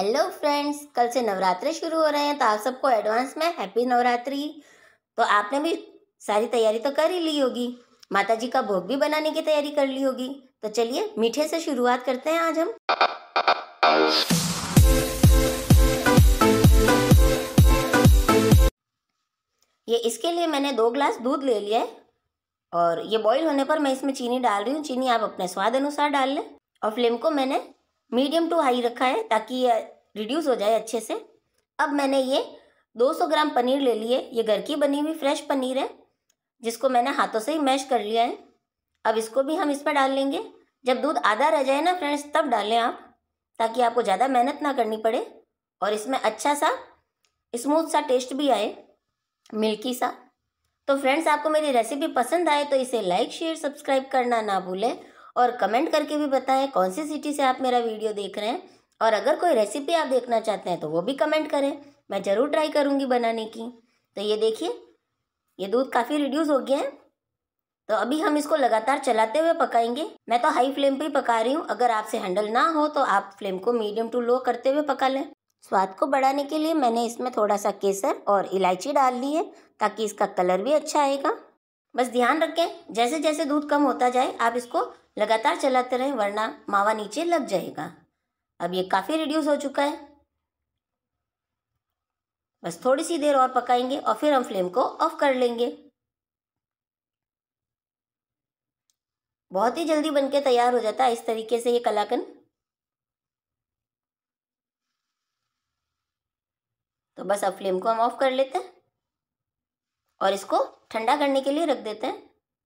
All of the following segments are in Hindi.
हेलो फ्रेंड्स कल से नवरात्रे शुरू हो रहे हैं तो आप सबको एडवांस में हैप्पी नवरात्रि तो आपने भी सारी तैयारी तो कर ही ली होगी माता जी का भोग भी बनाने की तैयारी कर ली होगी तो चलिए मीठे से शुरुआत करते हैं आज हम ये इसके लिए मैंने दो ग्लास दूध ले लिया है और ये बॉईल होने पर मैं इसमें चीनी डाल रही हूँ चीनी आप अपने स्वाद अनुसार डाल लें और फ्लेम को मैंने मीडियम टू हाई रखा है ताकि ये रिड्यूस हो जाए अच्छे से अब मैंने ये 200 ग्राम पनीर ले लिए ये घर की बनी हुई फ्रेश पनीर है जिसको मैंने हाथों से ही मैश कर लिया है अब इसको भी हम इस पर डाल लेंगे जब दूध आधा रह जाए ना फ्रेंड्स तब डालें आप ताकि आपको ज़्यादा मेहनत ना करनी पड़े और इसमें अच्छा सा स्मूथ सा टेस्ट भी आए मिल्की सा तो फ्रेंड्स आपको मेरी रेसिपी पसंद आए तो इसे लाइक शेयर सब्सक्राइब करना ना भूलें और कमेंट करके भी बताएं कौन सी सिटी से आप मेरा वीडियो देख रहे हैं और अगर कोई रेसिपी आप देखना चाहते हैं तो वो भी कमेंट करें मैं ज़रूर ट्राई करूँगी बनाने की तो ये देखिए ये दूध काफ़ी रिड्यूस हो गया है तो अभी हम इसको लगातार चलाते हुए पकाएंगे मैं तो हाई फ्लेम पे ही पका रही हूँ अगर आपसे हैंडल ना हो तो आप फ्लेम को मीडियम टू लो करते हुए पका लें स्वाद को बढ़ाने के लिए मैंने इसमें थोड़ा सा केसर और इलायची डाल ली है ताकि इसका कलर भी अच्छा आएगा बस ध्यान रखें जैसे जैसे दूध कम होता जाए आप इसको लगातार चलाते रहें वरना मावा नीचे लग जाएगा अब ये काफ़ी रिड्यूस हो चुका है बस थोड़ी सी देर और पकाएंगे और फिर हम फ्लेम को ऑफ कर लेंगे बहुत ही जल्दी बनके तैयार हो जाता है इस तरीके से ये कलाकन तो बस अब फ्लेम को हम ऑफ कर लेते हैं और इसको ठंडा करने के लिए रख देते हैं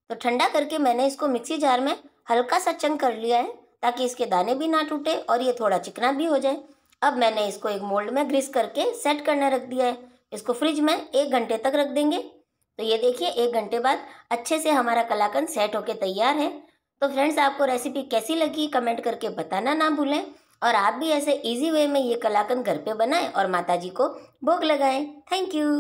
तो ठंडा करके मैंने इसको मिक्सी जार में हल्का सा चंग कर लिया है ताकि इसके दाने भी ना टूटे और ये थोड़ा चिकना भी हो जाए अब मैंने इसको एक मोल्ड में ग्रीस करके सेट करने रख दिया है इसको फ्रिज में एक घंटे तक रख देंगे तो ये देखिए एक घंटे बाद अच्छे से हमारा कलाकंद सेट होके तैयार है तो फ्रेंड्स आपको रेसिपी कैसी लगी कमेंट करके बताना ना भूलें और आप भी ऐसे इजी वे में ये कलाकंद घर पे बनाएं और माताजी को भोग लगाएं थैंक यू